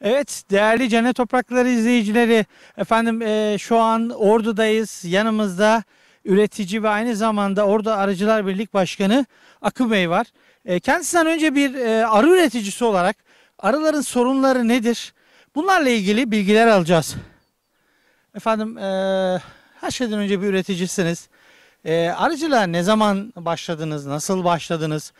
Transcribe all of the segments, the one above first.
Evet değerli Cennet Toprakları izleyicileri efendim e, şu an Ordu'dayız yanımızda üretici ve aynı zamanda Ordu Arıcılar Birlik Başkanı Akın Bey var. E, kendisinden önce bir e, arı üreticisi olarak arıların sorunları nedir bunlarla ilgili bilgiler alacağız. Efendim e, her şeyden önce bir üreticisiniz. E, arıcılığa ne zaman başladınız, nasıl başladınız?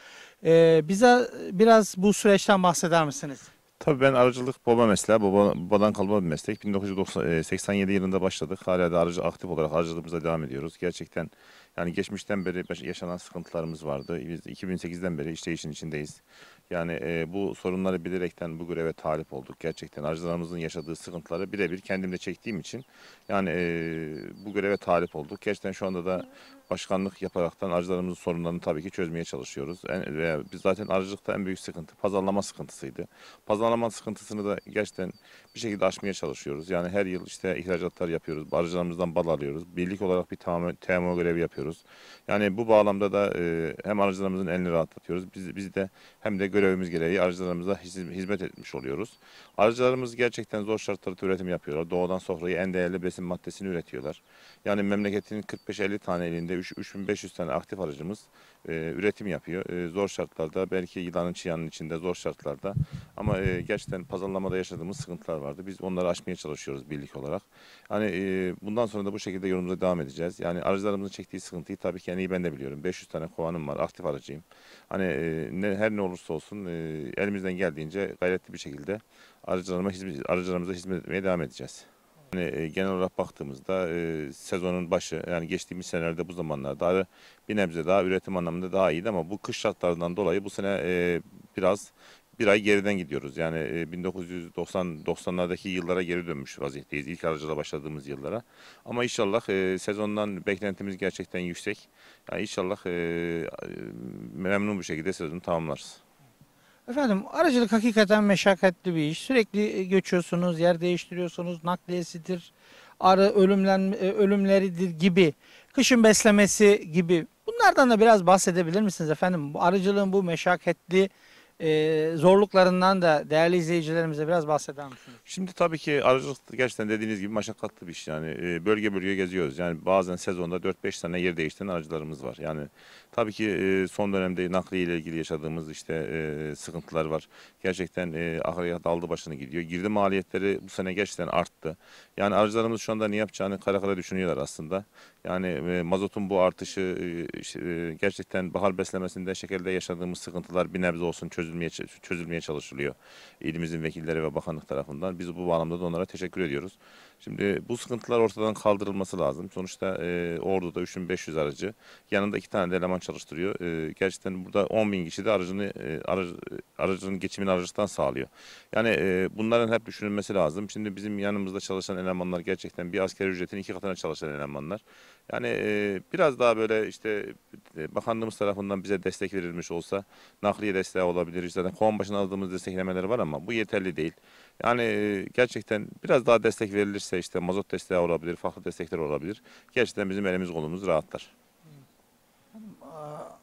E, bize biraz bu süreçten bahseder misiniz? Tabii ben arıcılık baba mesleği baba, babadan kalma bir meslek. 1987 e, yılında başladık. Hala da arıcı aktif olarak arıcılığımıza devam ediyoruz. Gerçekten yani geçmişten beri yaşanan sıkıntılarımız vardı. Biz 2008'den beri işte işin içindeyiz. Yani e, bu sorunları bilerekten bu göreve talip olduk. Gerçekten arıcılarımızın yaşadığı sıkıntıları birebir kendimle çektiğim için yani e, bu göreve talip olduk. Gerçekten şu anda da başkanlık yaparaktan arıcılarımızın sorunlarını tabii ki çözmeye çalışıyoruz. En, veya biz zaten arıcılıkta en büyük sıkıntı pazarlama sıkıntısıydı. Pazarlama sıkıntısını da gerçekten bir şekilde aşmaya çalışıyoruz. Yani her yıl işte ihracatlar yapıyoruz, arıcılarımızdan bal alıyoruz. Birlik olarak bir tamam, TMO görevi yapıyoruz. Yani bu bağlamda da e, hem arıcılarımızın elini rahatlatıyoruz. Biz, biz de hem de görevimiz gereği arıcılarımıza hizmet etmiş oluyoruz. Arıcılarımız gerçekten zor şartlarda üretim yapıyorlar. Doğudan sofrayı en değerli besin maddesini üretiyorlar. Yani memleketin 45-50 tane elinde 3500 tane aktif aracımız e, üretim yapıyor. E, zor şartlarda belki yılanın çıyanın içinde zor şartlarda ama e, gerçekten pazarlamada yaşadığımız sıkıntılar vardı. Biz onları aşmaya çalışıyoruz birlik olarak. Hani e, bundan sonra da bu şekilde yolumuza devam edeceğiz. Yani aracılarımızın çektiği sıkıntıyı tabii ki en iyi ben de biliyorum. 500 tane kovanım var, aktif aracıyım. Hani e, ne, her ne olursa olsun e, elimizden geldiğince gayretli bir şekilde aracılarıma hizmet, aracılarımıza hizmet etmeye devam edeceğiz. Yani e, genel olarak baktığımızda e, sezonun başı yani geçtiğimiz senelerde bu zamanlarda daha bir nebze daha üretim anlamında daha iyiydi ama bu kış şartlarından dolayı bu sene e, biraz bir ay geriden gidiyoruz. Yani 1990-90'lardaki e, yıllara geri dönmüş vaziyetteyiz. İlk aracıyla başladığımız yıllara. Ama inşallah e, sezondan beklentimiz gerçekten yüksek. Yani inşallah e, e memnun bir şekilde sezonu tamamlarız. Efendim aracılık hakikaten meşakkatli bir iş. Sürekli e, göçüyorsunuz, yer değiştiriyorsunuz, nakliyesidir, arı ölümlen, e, ölümleridir gibi, kışın beslemesi gibi. Bunlardan da biraz bahsedebilir misiniz efendim? Bu arıcılığın bu meşakkatli e, zorluklarından da değerli izleyicilerimize biraz bahseder misiniz? Şimdi tabii ki aracılık gerçekten dediğiniz gibi meşakkatli bir iş. Yani e, bölge bölge geziyoruz. Yani bazen sezonda 4-5 tane yer değiştiren arıcılarımız var. Yani Tabii ki e, son dönemde nakliye ile ilgili yaşadığımız işte e, sıkıntılar var. Gerçekten e, akaryakıt aldı başını gidiyor. Girdi maliyetleri bu sene gerçekten arttı. Yani arıcılarımız şu anda ne yapacağını kara kara düşünüyorlar aslında. Yani e, mazotun bu artışı e, gerçekten bahar beslemesinde şekilde yaşadığımız sıkıntılar bir nebze olsun çözülmeye çözülmeye çalışılıyor. İlimizin vekilleri ve bakanlık tarafından. Biz bu bağlamda da onlara teşekkür ediyoruz. Şimdi bu sıkıntılar ortadan kaldırılması lazım. Sonuçta e, Ordu'da 3500 aracı yanında iki tane de eleman çalıştırıyor. E, gerçekten burada 10.000 kişi de aracını e, aracı, aracının geçimini aracıdan sağlıyor. Yani e, bunların hep düşünülmesi lazım. Şimdi bizim yanımızda çalışan elemanlar gerçekten bir asker ücretin iki katına çalışan elemanlar. Yani e, biraz daha böyle işte e, bakanlığımız tarafından bize destek verilmiş olsa nakliye desteği olabilir. İşte kovan başına aldığımız desteklemeler var ama bu yeterli değil. Yani e, gerçekten biraz daha destek verilirse işte mazot desteği olabilir, farklı destekler olabilir. Gerçekten bizim elimiz kolumuz rahatlar.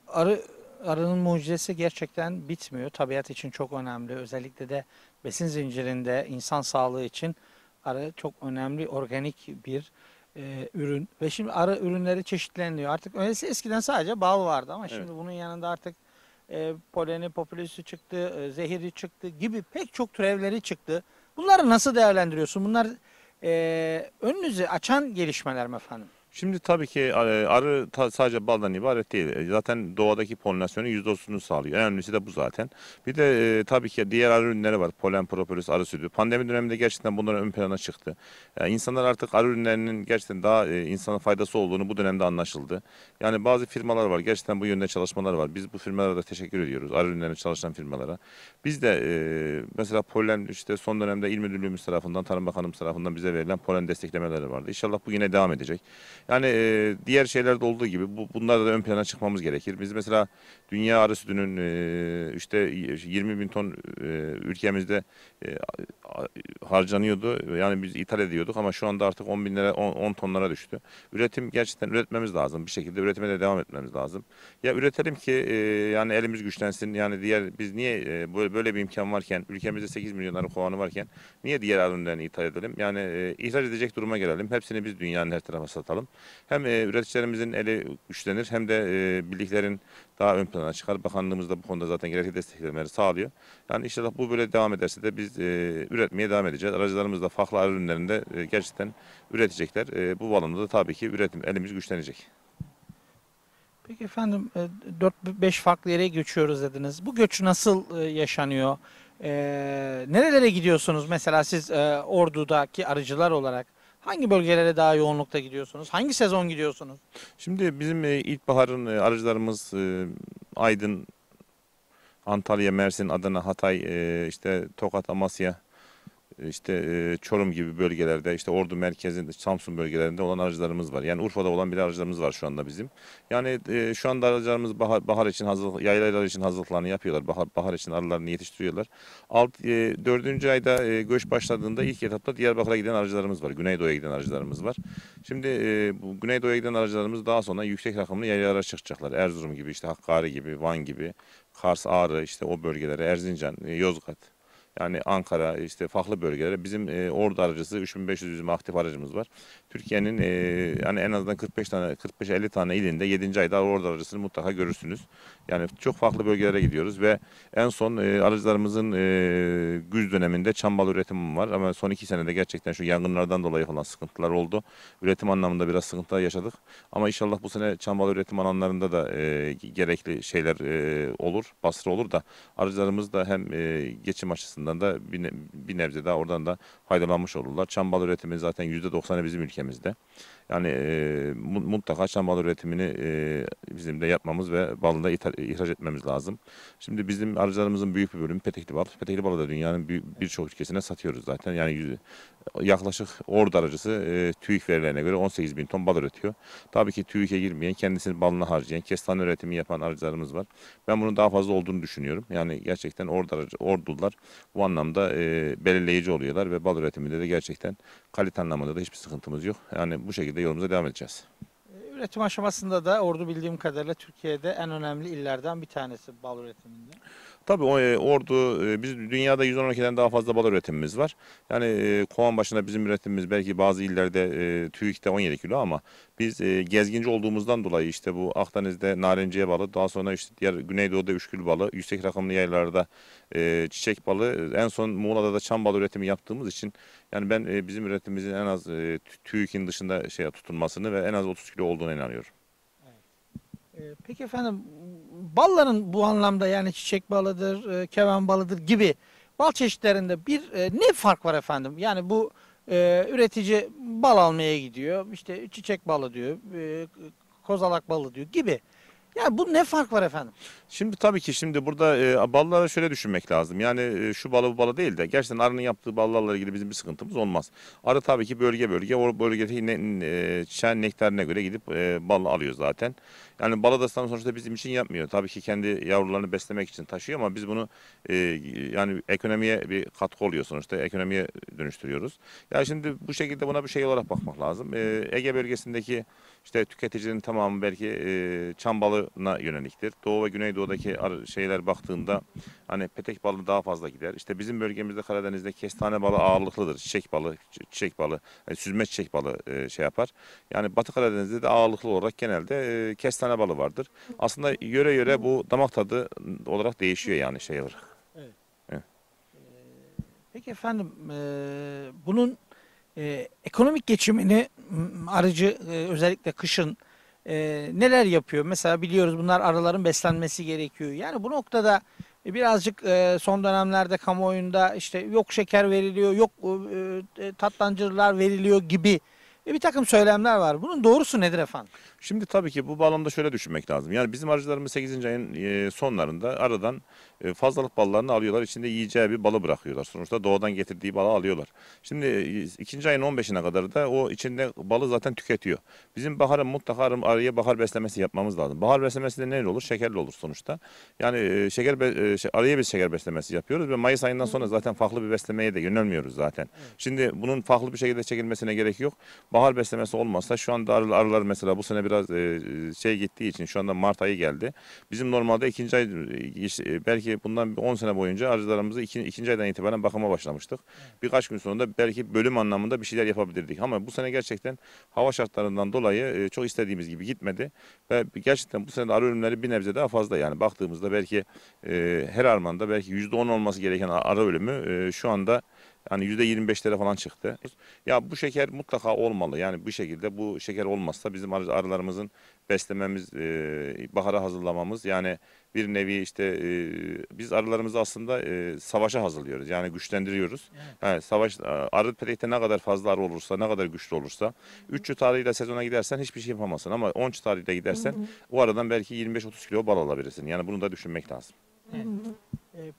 Arı arının mucizesi gerçekten bitmiyor. Tabiat için çok önemli. Özellikle de besin zincirinde insan sağlığı için arı çok önemli organik bir e, ürün. Ve şimdi arı ürünleri çeşitleniyor. Artık öncesi eskiden sadece bal vardı ama evet. şimdi bunun yanında artık e, poleni, popülüsü çıktı, e, zehiri çıktı gibi pek çok türevleri çıktı. Bunları nasıl değerlendiriyorsun? Bunlar e, önünüzü açan gelişmeler mi efendim? Şimdi tabii ki e, arı sadece baldan ibaret değil. E, zaten doğadaki polinasyonu %30'unu sağlıyor. En önemlisi de bu zaten. Bir de e, tabii ki diğer arı ürünleri var. Polen, propolis, arı sütü. Pandemi döneminde gerçekten bunların ön plana çıktı. E, insanlar artık arı ürünlerinin gerçekten daha e, insana faydası olduğunu bu dönemde anlaşıldı. Yani bazı firmalar var. Gerçekten bu yönde çalışmalar var. Biz bu firmalara da teşekkür ediyoruz. Arı ürünlerine çalışan firmalara. Biz de e, mesela polen işte son dönemde İl Müdürlüğümüz tarafından, Tarım Bakanımız tarafından bize verilen polen desteklemeleri vardı. İnşallah bu yine devam edecek. Yani e, diğer şeylerde olduğu gibi bu, bunlarda da ön plana çıkmamız gerekir. Biz mesela dünya arı sütünün e, işte 20 bin ton e, ülkemizde e, harcanıyordu. Yani biz ithal ediyorduk ama şu anda artık 10 binlere 10, 10 tonlara düştü. Üretim gerçekten üretmemiz lazım. Bir şekilde üretime de devam etmemiz lazım. Ya üretelim ki e, yani elimiz güçlensin. Yani diğer biz niye e, böyle bir imkan varken ülkemizde 8 milyonların kovanı varken niye diğer arı ithal edelim? Yani e, ihraç edecek duruma gelelim. Hepsini biz dünyanın her tarafa satalım. Hem e, üreticilerimizin eli güçlenir hem de e, birliklerin daha ön plana çıkar. Bakanlığımız da bu konuda zaten gerekli desteklemeleri sağlıyor. Yani inşallah bu böyle devam ederse de biz e, üretmeye devam edeceğiz. Aracılarımız da farklı ürünlerinde e, gerçekten üretecekler. E, bu bağlamda da tabii ki üretim elimiz güçlenecek. Peki efendim 4-5 e, farklı yere göçüyoruz dediniz. Bu göç nasıl e, yaşanıyor? Ee, nerelere gidiyorsunuz mesela siz e, Ordu'daki arıcılar olarak? Hangi bölgelere daha yoğunlukta gidiyorsunuz? Hangi sezon gidiyorsunuz? Şimdi bizim e, ilkbaharın e, aracılarımız e, Aydın, Antalya, Mersin, Adana, Hatay, işte Tokat, Amasya, işte e, Çorum gibi bölgelerde, işte Ordu merkezinde, Samsun bölgelerinde olan aracılarımız var. Yani Urfa'da olan bir aracılarımız var şu anda bizim. Yani e, şu anda aracılarımız bahar, bahar için hazır, yaylalar için hazırlıklarını yapıyorlar. Bahar, bahar için arılarını yetiştiriyorlar. Alt, e, dördüncü ayda e, göç başladığında ilk etapta Diyarbakır'a giden aracılarımız var. Güneydoğu'ya giden aracılarımız var. Şimdi e, bu Güneydoğu'ya giden aracılarımız daha sonra yüksek rakımlı yaylalara çıkacaklar. Erzurum gibi, işte Hakkari gibi, Van gibi, Kars, Ağrı, işte o bölgelere, Erzincan, e, Yozgat yani Ankara işte farklı bölgelere bizim e, ordu aracısı 3500 bizim aktif aracımız var. Türkiye'nin e, yani en azından 45 tane 45-50 tane ilinde 7. ayda ordu aracısını mutlaka görürsünüz. Yani çok farklı bölgelere gidiyoruz ve en son e, aracılarımızın e, güz döneminde çambal üretimi var. Ama son iki senede gerçekten şu yangınlardan dolayı falan sıkıntılar oldu. Üretim anlamında biraz sıkıntılar yaşadık. Ama inşallah bu sene çambal üretim alanlarında da e, gerekli şeyler e, olur, bastırı olur da aracılarımız da hem e, geçim açısından da bir, ne, bir nebze daha oradan da faydalanmış olurlar. Çambal üretimi zaten %90'ı bizim ülkemizde. Yani e, mutlaka çam balı üretimini e, bizim de yapmamız ve balını da ihraç etmemiz lazım. Şimdi bizim arıcılarımızın büyük bir bölümü petekli bal. Petekli balı da dünyanın birçok ülkesine satıyoruz zaten. Yani yüz, yaklaşık ordu arıcısı e, TÜİK verilerine göre 18 bin ton bal üretiyor. Tabii ki TÜİK'e girmeyen, kendisini balına harcayan, kestane üretimi yapan arıcılarımız var. Ben bunun daha fazla olduğunu düşünüyorum. Yani gerçekten ordu aracı, ordular bu anlamda e, belirleyici oluyorlar ve bal üretiminde de gerçekten kalite anlamında da hiçbir sıkıntımız yok. Yani bu şekilde yolumuza devam edeceğiz. Ee, üretim aşamasında da ordu bildiğim kadarıyla Türkiye'de en önemli illerden bir tanesi bal üretiminde. Tabii e, ordu e, biz dünyada 110 daha fazla bal üretimimiz var. Yani e, kovan başına bizim üretimimiz belki bazı illerde TÜİK'te 17 kilo ama biz gezginci olduğumuzdan dolayı işte bu Akdeniz'de narenciye balı daha sonra işte diğer Güneydoğu'da üçgül balı yüksek rakımlı yerlerde çiçek balı en son Muğla'da da çam balı üretimi yaptığımız için yani ben bizim üretimimizin en az TÜİK'in dışında şeye tutulmasını ve en az 30 kilo olduğunu inanıyorum. Ee, peki efendim balların bu anlamda yani çiçek balıdır, e, keven balıdır gibi bal çeşitlerinde bir e, ne fark var efendim? Yani bu e, üretici bal almaya gidiyor işte çiçek balı diyor, kozalak balı diyor gibi. Ya bu ne fark var efendim? Şimdi tabii ki şimdi burada e, ballara şöyle düşünmek lazım. Yani e, şu balı bu balı değil de gerçekten arının yaptığı ballarla ilgili bizim bir sıkıntımız olmaz. Arı tabii ki bölge bölge o bölgedeki ne, e, çiçeğin nektarına göre gidip e, bal alıyor zaten. Yani bala da sonuçta bizim için yapmıyor. Tabii ki kendi yavrularını beslemek için taşıyor ama biz bunu e, yani ekonomiye bir katkı oluyor sonuçta. Ekonomiye dönüştürüyoruz. Ya yani şimdi bu şekilde buna bir şey olarak bakmak lazım. E, Ege bölgesindeki işte tüketicinin tamamı belki e, çam balına yöneliktir. Doğu ve Güneydoğu'daki şeyler baktığında hani petek balı daha fazla gider. İşte bizim bölgemizde Karadeniz'de kestane balı ağırlıklıdır. Çiçek balı, çiçek balı, yani e, süzme çiçek balı e, şey yapar. Yani Batı Karadeniz'de de ağırlıklı olarak genelde e, kestane balı vardır. Aslında yöre yöre bu damak tadı olarak değişiyor yani şey olarak. Evet. evet. Ee, peki efendim e, bunun e, ekonomik geçimini arıcı e, özellikle kışın e, neler yapıyor? Mesela biliyoruz bunlar arıların beslenmesi gerekiyor. Yani bu noktada e, birazcık e, son dönemlerde kamuoyunda işte yok şeker veriliyor, yok e, e tatlandırıcılar veriliyor gibi e, bir takım söylemler var. Bunun doğrusu nedir efendim? Şimdi tabii ki bu bağlamda şöyle düşünmek lazım. Yani bizim arıcılarımız 8. ayın e, sonlarında aradan e, fazlalık ballarını alıyorlar. İçinde yiyeceği bir balı bırakıyorlar. Sonuçta doğadan getirdiği balı alıyorlar. Şimdi e, 2. ayın 15'ine kadar da o içinde balı zaten tüketiyor. Bizim baharın mutlaka arıya bahar beslemesi yapmamız lazım. Bahar beslemesi de ne olur? Şekerli olur sonuçta. Yani e, şeker be, e, arıya biz şeker beslemesi yapıyoruz ve Mayıs ayından sonra zaten farklı bir beslemeye de yönelmiyoruz zaten. Şimdi bunun farklı bir şekilde çekilmesine gerek yok. Bahar beslemesi olmazsa şu anda arılar mesela bu sene bir biraz e, şey gittiği için şu anda Mart ayı geldi. Bizim normalde ikinci ay e, e, belki bundan 10 sene boyunca arıcılarımızı ikinci, aydan itibaren bakıma başlamıştık. Birkaç gün sonunda belki bölüm anlamında bir şeyler yapabilirdik. Ama bu sene gerçekten hava şartlarından dolayı çok istediğimiz gibi gitmedi. Ve gerçekten bu sene de arı ölümleri bir nebze daha fazla. Yani baktığımızda belki her armanda belki %10 olması gereken arı ölümü şu anda yani %25'lere falan çıktı. Ya bu şeker mutlaka olmalı. Yani bu şekilde bu şeker olmazsa bizim arılarımızın beslememiz, e, bahara hazırlamamız yani bir nevi işte e, biz arılarımızı aslında e, savaşa hazırlıyoruz. Yani güçlendiriyoruz. Evet. Yani savaş arı petekte ne kadar fazla arı olursa, ne kadar güçlü olursa 3 çıt sezona gidersen hiçbir şey yapamazsın ama 10 çıt gidersen hı hı. o aradan belki 25-30 kilo bal alabilirsin. Yani bunu da düşünmek lazım. Evet.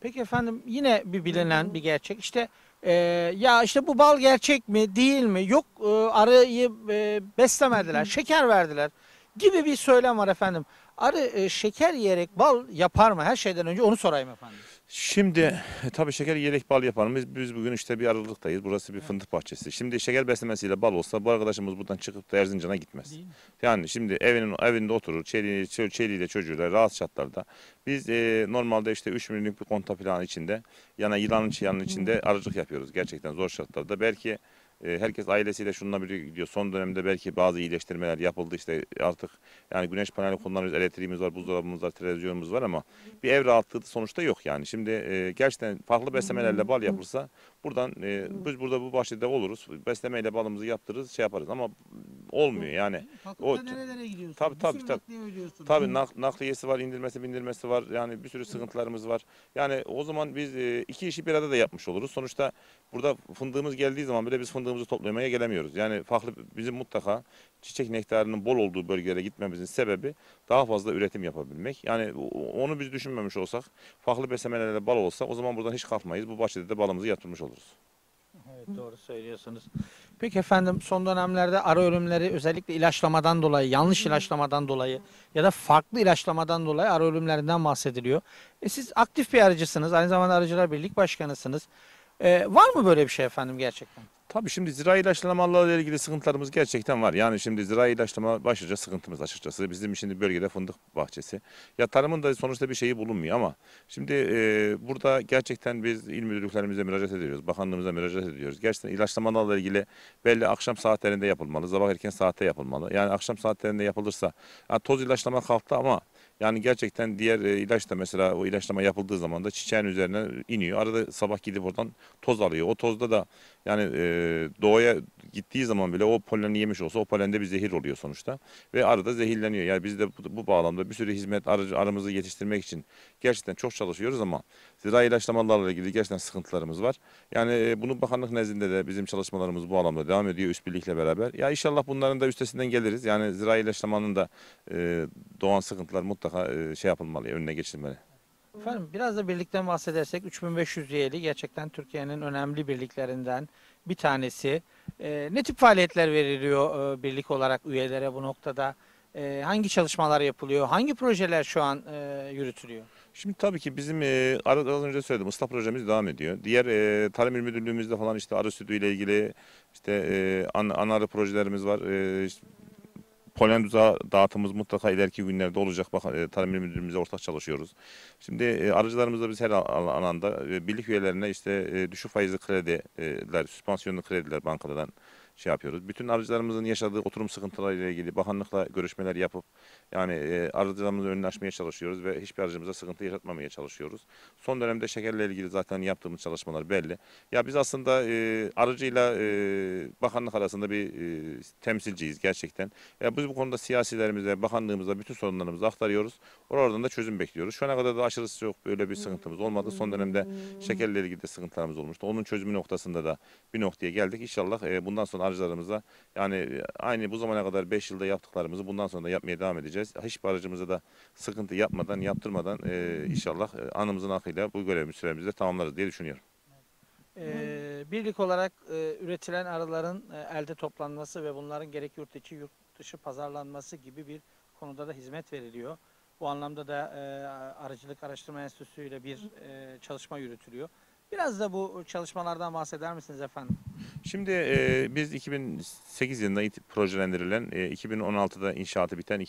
Peki efendim yine bir bilinen bir gerçek işte e, ya işte bu bal gerçek mi değil mi? Yok e, arıyı e, beslemediler, şeker verdiler gibi bir söylem var efendim. Arı e, şeker yiyerek bal yapar mı? Her şeyden önce onu sorayım efendim. Şimdi e, tabii şeker yiyerek bal yapar mı? Biz, biz bugün işte bir aralıktayız. Burası bir fındık bahçesi. Şimdi şeker beslemesiyle bal olsa bu arkadaşımız buradan çıkıp da Erzincan'a gitmez. Yani şimdi evinin evinde oturur. Çeliği, çeliğiyle çocuğuyla rahat şartlarda. Biz e, normalde işte 3 milyonluk bir konta planı içinde yani yılanın çıyanın içinde arıcılık yapıyoruz gerçekten zor şartlarda. Belki e, herkes ailesiyle şununla birlikte gidiyor. Son dönemde belki bazı iyileştirmeler yapıldı işte artık yani güneş paneli kullanıyoruz, elektriğimiz var, buzdolabımız var, televizyonumuz var ama bir ev rahatlığı sonuçta yok yani. Şimdi e, gerçekten farklı beslemelerle bal yapılsa Buradan e, biz burada bu bahçede oluruz. Beslemeyle balımızı yaptırırız, şey yaparız ama olmuyor yani. Taklata o nerelere gidiyorsun? Tabii tabii tabii. Tabii nak, nakliyesi var, indirmesi, bindirmesi var. Yani bir sürü sıkıntılarımız var. Yani o zaman biz e, iki işi bir arada da yapmış oluruz. Sonuçta burada fındığımız geldiği zaman bile biz fındığımızı toplamaya gelemiyoruz. Yani farklı bizim mutlaka çiçek nektarının bol olduğu bölgelere gitmemizin sebebi daha fazla üretim yapabilmek. Yani onu biz düşünmemiş olsak, farklı beslemelerle bal olsa o zaman buradan hiç kalkmayız. Bu bahçede de balımızı yatırmış oluruz oluruz. Evet, doğru söylüyorsunuz. Peki efendim son dönemlerde ara ölümleri özellikle ilaçlamadan dolayı, yanlış ilaçlamadan dolayı ya da farklı ilaçlamadan dolayı ara ölümlerinden bahsediliyor. E siz aktif bir arıcısınız, aynı zamanda Arıcılar Birlik Başkanısınız. E, var mı böyle bir şey efendim gerçekten? Tabii şimdi zira ilaçlamalarla ilgili sıkıntılarımız gerçekten var. Yani şimdi zira ilaçlama başlıca sıkıntımız açıkçası. Bizim şimdi bölgede fındık bahçesi. Ya tarımın da sonuçta bir şeyi bulunmuyor ama şimdi e, burada gerçekten biz il müdürlüklerimize müracaat ediyoruz. Bakanlığımıza müracaat ediyoruz. Gerçekten ilaçlamalarla ilgili belli akşam saatlerinde yapılmalı. Sabah erken saatte yapılmalı. Yani akşam saatlerinde yapılırsa yani toz ilaçlama kalktı ama yani gerçekten diğer e, ilaç da mesela o ilaçlama yapıldığı zaman da çiçeğin üzerine iniyor. Arada sabah gidip oradan toz alıyor. O tozda da yani e, doğaya gittiği zaman bile o poleni yemiş olsa o polende bir zehir oluyor sonuçta. Ve arada zehirleniyor. Yani biz de bu, bu bağlamda bir sürü hizmet arı, arımızı yetiştirmek için gerçekten çok çalışıyoruz ama zira ilaçlamalarla ilgili gerçekten sıkıntılarımız var. Yani e, bunu bakanlık nezdinde de bizim çalışmalarımız bu alanda devam ediyor üst birlikle beraber. Ya inşallah bunların da üstesinden geliriz. Yani zira ilaçlamanın da e, doğan sıkıntılar mutlaka e, şey yapılmalı, önüne geçilmeli. Efendim biraz da birlikten bahsedersek 3500 üyeli gerçekten Türkiye'nin önemli birliklerinden bir tanesi. E, ne tip faaliyetler veriliyor e, birlik olarak üyelere bu noktada? E, hangi çalışmalar yapılıyor? Hangi projeler şu an e, yürütülüyor? Şimdi tabii ki bizim e, az önce söyledim ıslah projemiz devam ediyor. Diğer e, Tarım İl Müdürlüğümüzde falan işte arı sütü ile ilgili işte e, an, anarı projelerimiz var. E, işte polen tuzağı dağıtımımız mutlaka ileriki günlerde olacak. Bak, e, Tarım İl Müdürümüzle ortak çalışıyoruz. Şimdi e, arıcılarımızla biz her alanda e, birlik üyelerine işte e, düşük faizli krediler, süspansiyonlu krediler bankalardan şey yapıyoruz. Bütün arıcılarımızın yaşadığı oturum sıkıntılarıyla ilgili bakanlıkla görüşmeler yapıp yani e, arıcılarımızın önünü açmaya çalışıyoruz ve hiçbir arıcımıza sıkıntı yaşatmamaya çalışıyoruz. Son dönemde şekerle ilgili zaten yaptığımız çalışmalar belli. Ya biz aslında e, arıcıyla e, bakanlık arasında bir e, temsilciyiz gerçekten. Ya biz bu konuda siyasilerimize, bakanlığımıza bütün sorunlarımızı aktarıyoruz. Oradan da çözüm bekliyoruz. Şu ana kadar da aşırısı yok böyle bir sıkıntımız olmadı. Son dönemde şekerle ilgili de sıkıntılarımız olmuştu. Onun çözümü noktasında da bir noktaya geldik. İnşallah e, bundan sonra aracılarımıza yani e, aynı bu zamana kadar 5 yılda yaptıklarımızı bundan sonra da yapmaya devam edeceğiz. Hiçbir aracımıza da sıkıntı yapmadan, yaptırmadan e, inşallah e, anımızın akıyla bu görevimiz süremizi de tamamlarız diye düşünüyorum. Ee, birlik olarak e, üretilen arıların e, elde toplanması ve bunların gerek yurt içi yurt dışı pazarlanması gibi bir konuda da hizmet veriliyor. Bu anlamda da e, Arıcılık Araştırma Enstitüsü ile bir e, çalışma yürütülüyor. Biraz da bu çalışmalardan bahseder misiniz efendim? Şimdi e, biz 2008 yılında it- projelendirilen, e, 2016'da inşaatı biten,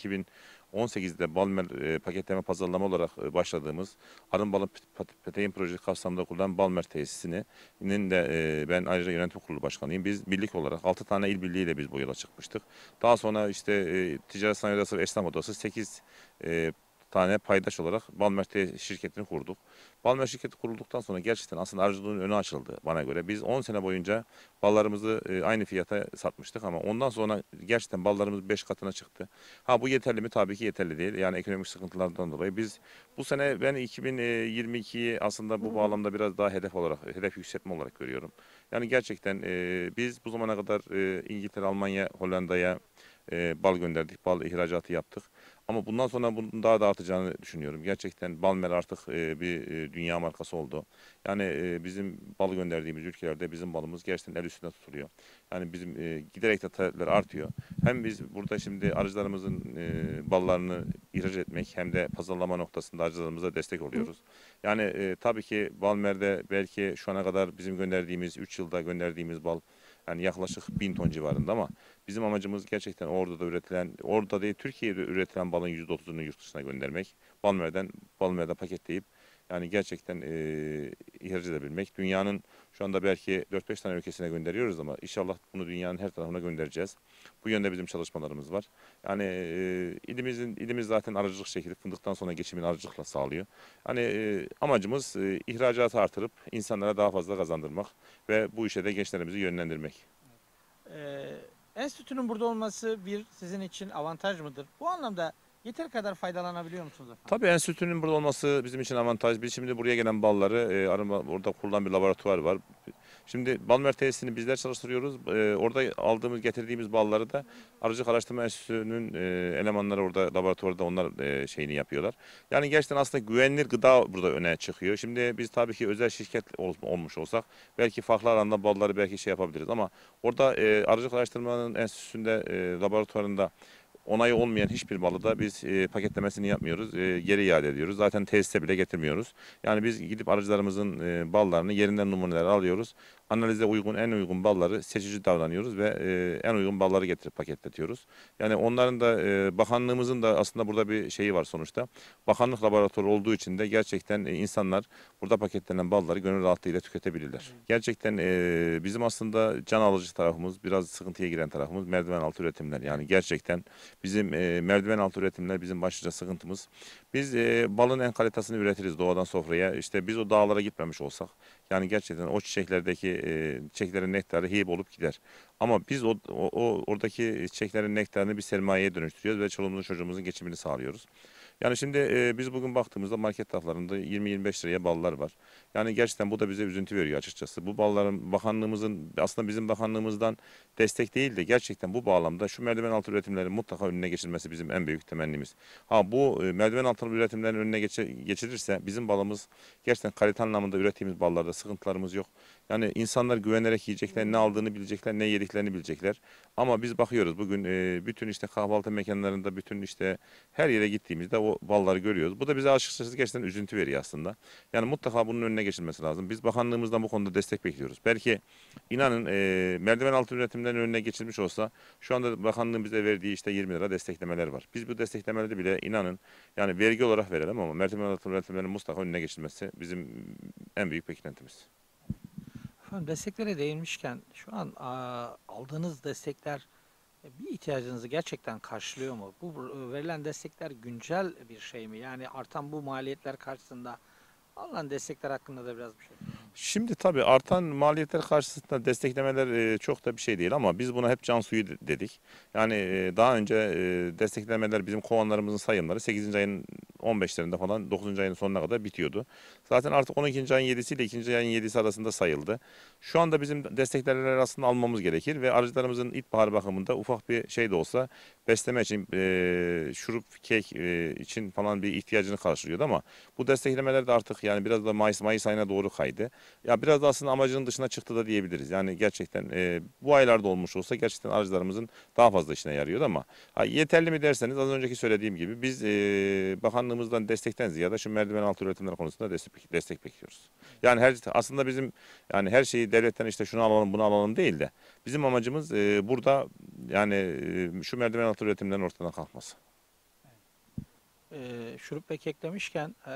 2018'de Balmer e, paketleme pazarlama olarak e, başladığımız arın balı P- projesi kapsamında kurulan Balmer tesisinin de e, ben ayrıca yönetim kurulu başkanıyım. Biz birlik olarak 6 tane il birliğiyle biz bu yola çıkmıştık. Daha sonra işte e, Ticaret Sanayi Odası ve Esnaf Odası 8 e, tane paydaş olarak Balmer şirketini kurduk. Balmer şirketi kurulduktan sonra gerçekten aslında arıcılığın önü açıldı bana göre. Biz 10 sene boyunca ballarımızı e, aynı fiyata satmıştık ama ondan sonra gerçekten ballarımız 5 katına çıktı. Ha bu yeterli mi? Tabii ki yeterli değil. Yani ekonomik sıkıntılardan dolayı biz bu sene ben 2022'yi aslında bu bağlamda biraz daha hedef olarak, hedef yükseltme olarak görüyorum. Yani gerçekten e, biz bu zamana kadar e, İngiltere, Almanya, Hollanda'ya bal gönderdik, bal ihracatı yaptık. Ama bundan sonra bunun daha da artacağını düşünüyorum. Gerçekten Balmer artık e, bir e, dünya markası oldu. Yani e, bizim bal gönderdiğimiz ülkelerde bizim balımız gerçekten el üstünde tutuluyor. Yani bizim e, giderek de talepler artıyor. Hem biz burada şimdi arıcılarımızın e, ballarını ihraç etmek hem de pazarlama noktasında arıcılarımıza destek oluyoruz. Yani e, tabii ki Balmer'de belki şu ana kadar bizim gönderdiğimiz 3 yılda gönderdiğimiz bal yani yaklaşık 1000 ton civarında ama bizim amacımız gerçekten orada da üretilen, orada değil Türkiye'de üretilen balın %30'unu yurt dışına göndermek. Balmer'den Balmer'de paketleyip yani gerçekten e, ihraç edebilmek. Dünyanın şu anda belki 4-5 tane ülkesine gönderiyoruz ama inşallah bunu dünyanın her tarafına göndereceğiz. Bu yönde bizim çalışmalarımız var. Yani e, ilimizin ilimiz zaten arıcılık şekli fındıktan sonra geçimini arıcılıkla sağlıyor. Hani e, amacımız e, ihracatı artırıp insanlara daha fazla kazandırmak ve bu işe de gençlerimizi yönlendirmek. Evet. Ee, enstitünün burada olması bir sizin için avantaj mıdır? Bu anlamda Yeter kadar faydalanabiliyor musunuz efendim? Tabii sütünün burada olması bizim için avantaj. Biz şimdi buraya gelen balları e, arama, orada kurulan bir laboratuvar var. Şimdi bal tesisini bizler çalıştırıyoruz. E, orada aldığımız, getirdiğimiz balları da Arıcılık Araştırma Enstitüsü'nün e, elemanları orada laboratuvarda onlar e, şeyini yapıyorlar. Yani gerçekten aslında güvenilir gıda burada öne çıkıyor. Şimdi biz tabii ki özel şirket ol, olmuş olsak belki farklı alanda balları belki şey yapabiliriz ama orada e, Arıcılık Araştırma'nın enstitüsünde e, laboratuvarında onayı olmayan hiçbir malı da biz e, paketlemesini yapmıyoruz. E, geri iade ediyoruz. Zaten tesise bile getirmiyoruz. Yani biz gidip arıcılarımızın e, ballarını yerinden numuneler alıyoruz analize uygun en uygun balları seçici davranıyoruz ve e, en uygun balları getirip paketletiyoruz. Yani onların da e, bakanlığımızın da aslında burada bir şeyi var sonuçta. Bakanlık laboratuvarı olduğu için de gerçekten e, insanlar burada paketlenen balları gönül rahatlığıyla tüketebilirler. Gerçekten e, bizim aslında can alıcı tarafımız biraz sıkıntıya giren tarafımız merdiven altı üretimler. Yani gerçekten bizim e, merdiven altı üretimler bizim başlıca sıkıntımız. Biz e, balın en kalitesini üretiriz doğadan sofraya. İşte biz o dağlara gitmemiş olsak yani gerçekten o çiçeklerdeki e, çiçeklerin nektarı hiyip olup gider. Ama biz o, o, o oradaki çiçeklerin nektarını bir sermayeye dönüştürüyoruz ve çoluğumuzun çocuğumuzun geçimini sağlıyoruz. Yani şimdi e, biz bugün baktığımızda market raflarında 20-25 liraya ballar var. Yani gerçekten bu da bize üzüntü veriyor açıkçası. Bu balların bakanlığımızın aslında bizim bakanlığımızdan destek değil de gerçekten bu bağlamda şu merdiven altı üretimlerin mutlaka önüne geçilmesi bizim en büyük temennimiz. Ha bu e, merdiven altı üretimlerin önüne geçilirse bizim balımız gerçekten kalite anlamında ürettiğimiz ballarda sıkıntılarımız yok. Yani insanlar güvenerek yiyecekler, ne aldığını bilecekler, ne yediklerini bilecekler. Ama biz bakıyoruz bugün e, bütün işte kahvaltı mekanlarında, bütün işte her yere gittiğimizde o balları görüyoruz. Bu da bize açıkçası gerçekten üzüntü veriyor aslında. Yani mutlaka bunun önüne geçilmesi lazım. Biz bakanlığımızdan bu konuda destek bekliyoruz. Belki inanın e, merdiven altı üretimden önüne geçilmiş olsa şu anda bakanlığın bize verdiği işte 20 lira desteklemeler var. Biz bu desteklemeleri bile inanın yani vergi olarak verelim ama merdiven altı üretimlerin mutlaka önüne geçilmesi bizim en büyük beklentimiz. Efendim desteklere değinmişken şu an aldığınız destekler bir ihtiyacınızı gerçekten karşılıyor mu? Bu verilen destekler güncel bir şey mi? Yani artan bu maliyetler karşısında alınan destekler hakkında da biraz bir şey. Şimdi tabii artan maliyetler karşısında desteklemeler e, çok da bir şey değil ama biz buna hep can suyu dedik. Yani e, daha önce e, desteklemeler bizim kovanlarımızın sayımları 8. ayın 15'lerinde falan 9. ayın sonuna kadar bitiyordu. Zaten artık 12. ayın 7'si ile 2. ayın 7'si arasında sayıldı. Şu anda bizim desteklerler arasında almamız gerekir ve arıcılarımızın bahar bakımında ufak bir şey de olsa besleme için şurup, kek için falan bir ihtiyacını karşılıyordu ama bu desteklemeler de artık yani biraz da Mayıs Mayıs ayına doğru kaydı. Ya biraz aslında amacının dışına çıktı da diyebiliriz. Yani gerçekten e, bu aylarda olmuş olsa gerçekten aracılarımızın daha fazla işine yarıyordu ama ha, yeterli mi derseniz az önceki söylediğim gibi biz e, bakanlığımızdan destekten ziyade şu merdiven altı üretimler konusunda destek, destek bekliyoruz. Yani her aslında bizim yani her şeyi devletten işte şunu alalım bunu alalım değil de bizim amacımız e, burada yani e, şu merdiven altı üretimlerin ortadan kalkması. E, şurup pekek demişken e,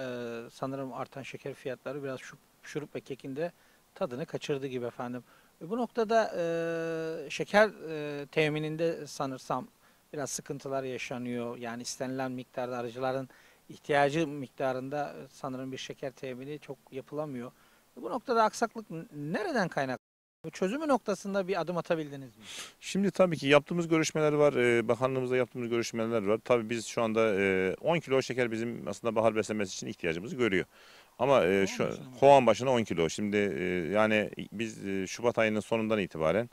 sanırım artan şeker fiyatları biraz şu şurup ve kekin de tadını kaçırdı gibi efendim. E, bu noktada e, şeker e, temininde sanırsam biraz sıkıntılar yaşanıyor. Yani istenilen miktarda arıcıların ihtiyacı miktarında e, sanırım bir şeker temini çok yapılamıyor. E, bu noktada aksaklık nereden kaynaklı? Çözümü noktasında bir adım atabildiniz mi? Şimdi tabii ki yaptığımız görüşmeler var. E, bakanlığımızda yaptığımız görüşmeler var. Tabii biz şu anda 10 e, kilo şeker bizim aslında bahar beslemesi için ihtiyacımızı görüyor. Ama e, şu kovan başına 10 kilo. Şimdi e, yani biz e, Şubat ayının sonundan itibaren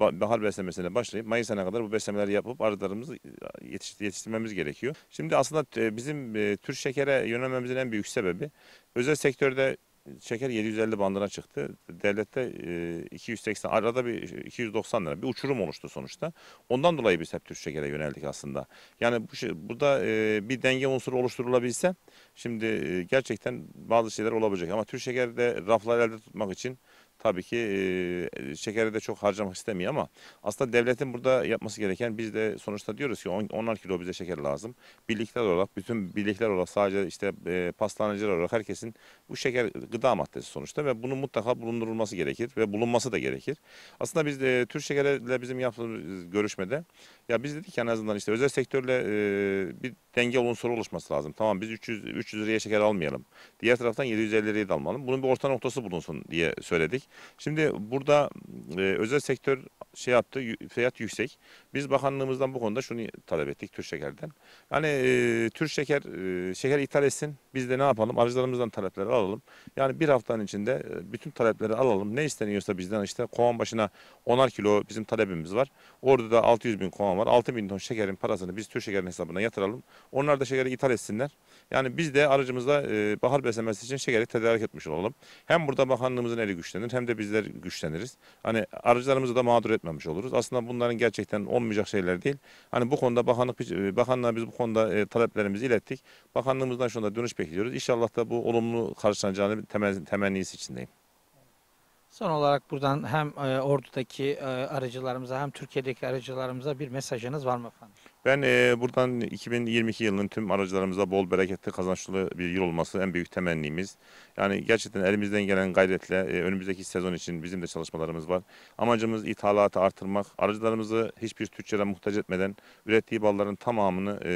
bahar beslemesine başlayıp Mayıs ayına kadar bu beslemeleri yapıp arılarımızı e, yetiş, yetiştirmemiz gerekiyor. Şimdi aslında e, bizim e, tür şekere yönelmemizin en büyük sebebi özel sektörde şeker 750 bandına çıktı. Devlette e, 280 arada bir 290 lira bir uçurum oluştu sonuçta. Ondan dolayı biz hep Türk şekere yöneldik aslında. Yani bu şey, burada e, bir denge unsuru oluşturulabilse şimdi e, gerçekten bazı şeyler olabilecek ama Türk şekerde rafları elde tutmak için tabii ki e, şekeri de çok harcamak istemiyor ama aslında devletin burada yapması gereken biz de sonuçta diyoruz ki 10 10'ar kilo bize şeker lazım. Birlikler olarak bütün birlikler olarak sadece işte e, pastaneciler olarak herkesin bu şeker gıda maddesi sonuçta ve bunun mutlaka bulundurulması gerekir ve bulunması da gerekir. Aslında biz de Türk Şeker'le bizim yaptığımız görüşmede ya biz dedik ki en azından işte özel sektörle e, bir denge unsuru oluşması lazım. Tamam biz 300 300 liraya şeker almayalım. Diğer taraftan 750 liraya da almalım. Bunun bir orta noktası bulunsun diye söyledik. Şimdi burada e, özel sektör şey yaptı, fiyat yüksek. Biz bakanlığımızdan bu konuda şunu talep ettik Türk Şeker'den. Yani e, Türk Şeker, e, şeker ithal etsin. Biz de ne yapalım? Aracılarımızdan talepleri alalım. Yani bir haftanın içinde e, bütün talepleri alalım. Ne isteniyorsa bizden işte kovan başına 10'ar kilo bizim talebimiz var. Orada da 600 bin kovan var. 6 bin ton şekerin parasını biz Türk Şeker'in hesabına yatıralım. Onlar da şekeri ithal etsinler. Yani biz de aracımızda e, bahar beslemesi için şekeri tedarik etmiş olalım. Hem burada bakanlığımızın eli güçlenir hem hem de bizler güçleniriz. Hani arıcılarımızı da mağdur etmemiş oluruz. Aslında bunların gerçekten olmayacak şeyler değil. Hani bu konuda bakanlık e, bakanlığa biz bu konuda e, taleplerimizi ilettik. Bakanlığımızdan şu anda dönüş bekliyoruz. İnşallah da bu olumlu karşılanacağını temel, temennisi içindeyim. Son olarak buradan hem e, ordudaki e, arıcılarımıza hem Türkiye'deki arıcılarımıza bir mesajınız var mı efendim? Ben e, buradan 2022 yılının tüm aracılarımıza bol bereketli kazançlı bir yıl olması en büyük temennimiz. Yani gerçekten elimizden gelen gayretle e, önümüzdeki sezon için bizim de çalışmalarımız var. Amacımız ithalatı artırmak, aracılarımızı hiçbir Türkçeden muhtaç etmeden ürettiği balların tamamını e,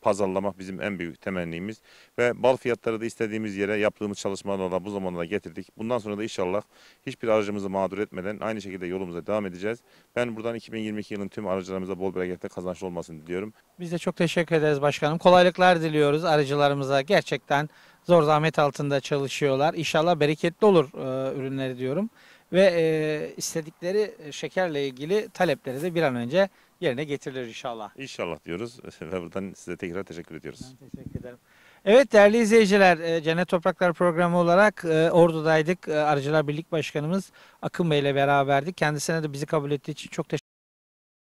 pazarlamak bizim en büyük temennimiz. Ve bal fiyatları da istediğimiz yere yaptığımız çalışmalarla bu zamanda getirdik. Bundan sonra da inşallah hiçbir aracımızı mağdur etmeden aynı şekilde yolumuza devam edeceğiz. Ben buradan 2022 yılın tüm aracılarımıza bol bereketle kazançlı olmasını diliyorum. Biz de çok teşekkür ederiz başkanım. Kolaylıklar diliyoruz aracılarımıza. Gerçekten zor zahmet altında çalışıyorlar. İnşallah bereketli olur e, ürünleri diyorum. Ve e, istedikleri şekerle ilgili talepleri de bir an önce yerine getirilir inşallah. İnşallah diyoruz ve buradan size tekrar teşekkür ediyoruz. Ben teşekkür ederim. Evet değerli izleyiciler, e, Cennet Topraklar programı olarak e, Ordu'daydık. E, Arıcılar Birlik Başkanımız Akın Bey ile beraberdik. Kendisine de bizi kabul ettiği için çok teşekkür